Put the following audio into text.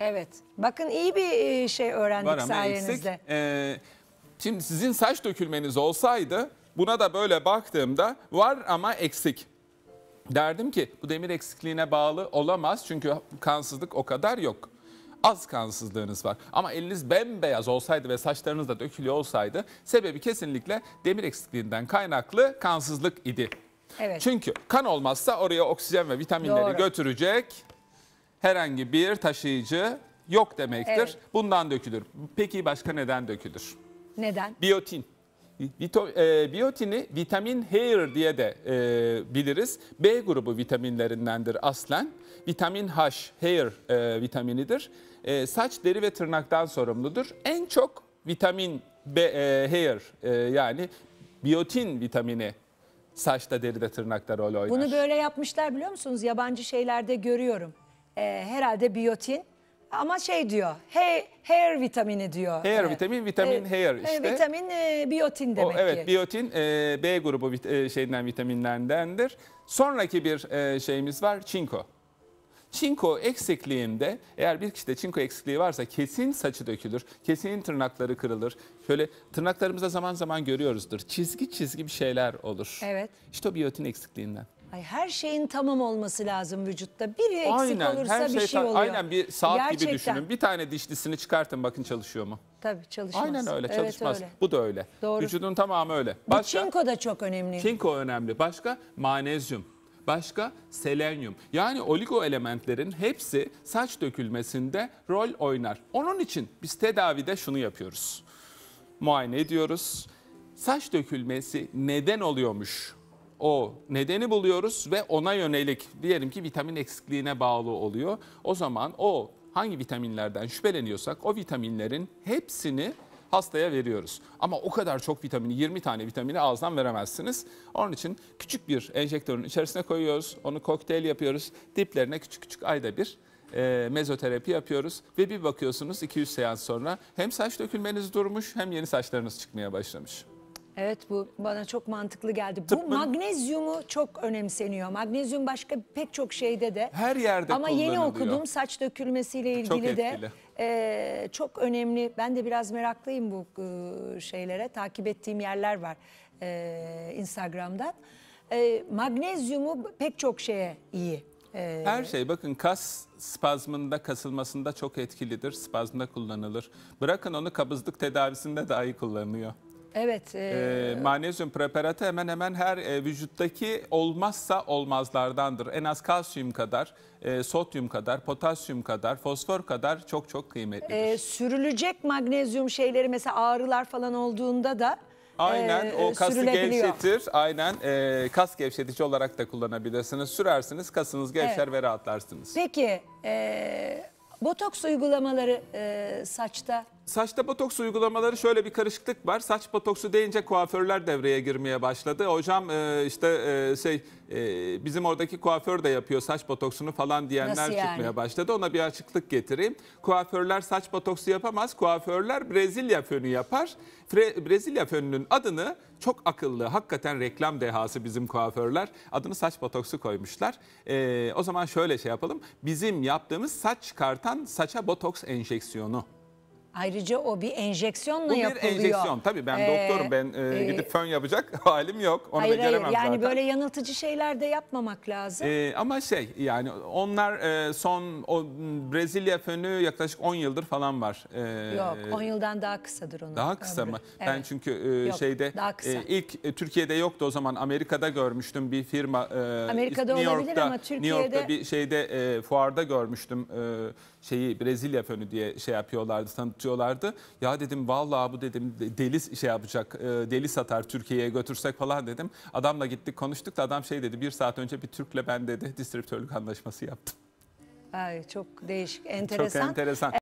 Evet. Bakın iyi bir e, şey öğrendik Var ama sayenizde. Eksik, e, şimdi sizin saç dökülmeniz olsaydı buna da böyle baktığımda var ama eksik. Derdim ki bu demir eksikliğine bağlı olamaz çünkü kansızlık o kadar yok. Az kansızlığınız var ama eliniz bembeyaz olsaydı ve saçlarınız da dökülüyor olsaydı sebebi kesinlikle demir eksikliğinden kaynaklı kansızlık idi. Evet. Çünkü kan olmazsa oraya oksijen ve vitaminleri Doğru. götürecek herhangi bir taşıyıcı yok demektir. Evet. Bundan dökülür. Peki başka neden dökülür? Neden? Biyotin. Vito, e, biyotini vitamin hair diye de e, biliriz. B grubu vitaminlerindendir aslen. Vitamin H, hair e, vitaminidir. E, saç, deri ve tırnaktan sorumludur. En çok vitamin B, e, hair e, yani biyotin vitamini saçta, deride, tırnakta rol oynar. Bunu böyle yapmışlar biliyor musunuz? Yabancı şeylerde görüyorum e, herhalde biyotin. Ama şey diyor, hair, hair vitamini diyor. Hair evet. vitamin, vitamin e, hair e, işte. vitamin e, biyotin demek o, evet, ki. Evet, biyotin e, B grubu vit, e, şeyinden vitaminlerdendir. Sonraki bir e, şeyimiz var, çinko. Çinko eksikliğinde eğer bir kişide çinko eksikliği varsa kesin saçı dökülür, kesin tırnakları kırılır. Şöyle tırnaklarımızda zaman zaman görüyoruzdur. Çizgi çizgi bir şeyler olur. Evet. İşte o biyotin eksikliğinden. Ay her şeyin tamam olması lazım vücutta. Biri eksik aynen, olursa her şey, bir şey, şey oluyor. Aynen bir saat Gerçekten. gibi düşünün. Bir tane dişlisini çıkartın bakın çalışıyor mu? Tabii çalışmaz. Aynen öyle evet, çalışmaz. Öyle. Bu da öyle. Doğru. Vücudun tamamı öyle. Başka, çinko da çok önemli. Çinko önemli. Başka manezyum. Başka selenyum. Yani oligo elementlerin hepsi saç dökülmesinde rol oynar. Onun için biz tedavide şunu yapıyoruz. Muayene ediyoruz. Saç dökülmesi neden oluyormuş? o nedeni buluyoruz ve ona yönelik diyelim ki vitamin eksikliğine bağlı oluyor. O zaman o hangi vitaminlerden şüpheleniyorsak o vitaminlerin hepsini hastaya veriyoruz. Ama o kadar çok vitamini 20 tane vitamini ağızdan veremezsiniz. Onun için küçük bir enjektörün içerisine koyuyoruz. Onu kokteyl yapıyoruz. Diplerine küçük küçük ayda bir e, mezoterapi yapıyoruz ve bir bakıyorsunuz 200 seans sonra hem saç dökülmeniz durmuş hem yeni saçlarınız çıkmaya başlamış. Evet bu bana çok mantıklı geldi. Tıpkı... Bu magnezyumu çok önemseniyor. Magnezyum başka pek çok şeyde de. Her yerde Ama yeni okudum saç dökülmesiyle ilgili çok de e, çok önemli. Ben de biraz meraklıyım bu e, şeylere. Takip ettiğim yerler var e, Instagram'dan. E, magnezyumu pek çok şeye iyi. Her şey bakın kas spazmında kasılmasında çok etkilidir. Spazmda kullanılır. Bırakın onu kabızlık tedavisinde dahi kullanılıyor. Evet. E... E, magnezyum preparatı hemen hemen her e, vücuttaki olmazsa olmazlardandır. En az kalsiyum kadar, e, sodyum kadar, potasyum kadar, fosfor kadar çok çok kıymetlidir. E, sürülecek magnezyum şeyleri mesela ağrılar falan olduğunda da Aynen e, o kası gevşetir. Aynen e, kas gevşetici olarak da kullanabilirsiniz. Sürersiniz kasınız gevşer evet. ve rahatlarsınız. Peki e, botoks uygulamaları e, saçta Saçta botoks uygulamaları şöyle bir karışıklık var. Saç botoksu deyince kuaförler devreye girmeye başladı. Hocam e, işte e, şey e, bizim oradaki kuaför de yapıyor saç botoksunu falan diyenler yani? çıkmaya başladı. Ona bir açıklık getireyim. Kuaförler saç botoksu yapamaz. Kuaförler Brezilya fönü yapar. Fre, Brezilya fönünün adını çok akıllı, hakikaten reklam dehası bizim kuaförler. Adını saç botoksu koymuşlar. o zaman şöyle şey yapalım. Bizim yaptığımız saç çıkartan saça botoks enjeksiyonu. Ayrıca o bir enjeksiyonla Bu yapılıyor. Bu bir enjeksiyon. Tabii ben ee, doktorum. Ben e, e gidip fön yapacak halim yok. Onu hayır, beceremem hayır. Yani zaten. böyle yanıltıcı şeyler de yapmamak lazım. E, ama şey yani onlar e, son o hmm, Brezilya fönü yaklaşık 10 yıldır falan var. E, yok 10 yıldan daha kısadır onun. Daha kısa ömrü. mı? Evet. Ben çünkü e, yok, şeyde e, ilk e, Türkiye'de yoktu o zaman Amerika'da görmüştüm bir firma. E, Amerika'da New York'ta, ama Türkiye'de. New York'ta bir şeyde e, fuarda görmüştüm. E, şeyi Brezilya fönü diye şey yapıyorlardı, tanıtıyorlardı. Ya dedim vallahi bu dedim deli şey yapacak, e, deli satar Türkiye'ye götürsek falan dedim. Adamla gittik konuştuk da adam şey dedi bir saat önce bir Türk'le ben dedi distribütörlük anlaşması yaptım. Ay, çok değişik, enteresan. Çok enteresan.